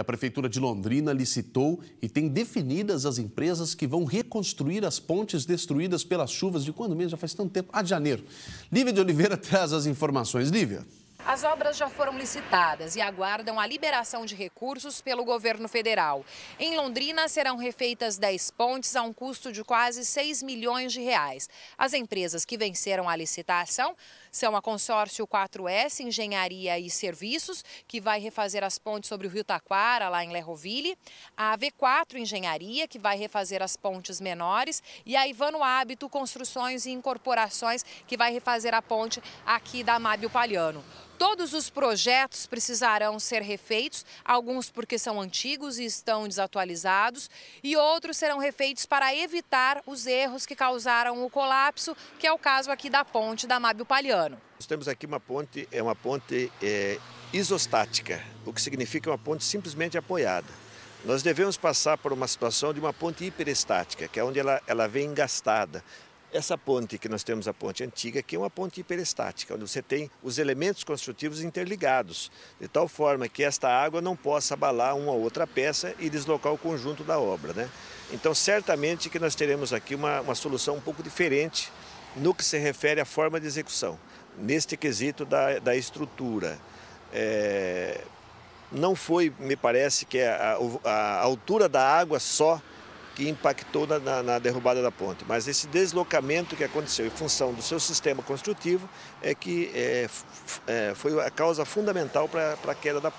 E a Prefeitura de Londrina licitou e tem definidas as empresas que vão reconstruir as pontes destruídas pelas chuvas de quando mesmo? Já faz tanto tempo. Ah, de janeiro. Lívia de Oliveira traz as informações. Lívia. As obras já foram licitadas e aguardam a liberação de recursos pelo governo federal. Em Londrina, serão refeitas 10 pontes a um custo de quase 6 milhões de reais. As empresas que venceram a licitação são a Consórcio 4S, Engenharia e Serviços, que vai refazer as pontes sobre o Rio Taquara, lá em Lerroville, a AV4 Engenharia, que vai refazer as pontes menores, e a Ivano Hábito Construções e Incorporações, que vai refazer a ponte aqui da Mábio Palhano. Todos os projetos precisarão ser refeitos, alguns porque são antigos e estão desatualizados, e outros serão refeitos para evitar os erros que causaram o colapso, que é o caso aqui da ponte da Mábio Paliano. Nós temos aqui uma ponte, é uma ponte é, isostática, o que significa uma ponte simplesmente apoiada. Nós devemos passar por uma situação de uma ponte hiperestática, que é onde ela, ela vem engastada, essa ponte que nós temos, a ponte antiga, que é uma ponte hiperestática, onde você tem os elementos construtivos interligados, de tal forma que esta água não possa abalar uma ou outra peça e deslocar o conjunto da obra. Né? Então, certamente que nós teremos aqui uma, uma solução um pouco diferente no que se refere à forma de execução, neste quesito da, da estrutura. É, não foi, me parece, que é a, a, a altura da água só que impactou na, na, na, derrubada da ponte. Mas esse deslocamento que aconteceu em função do seu sistema construtivo é que é, é, foi a causa fundamental para a queda da ponte.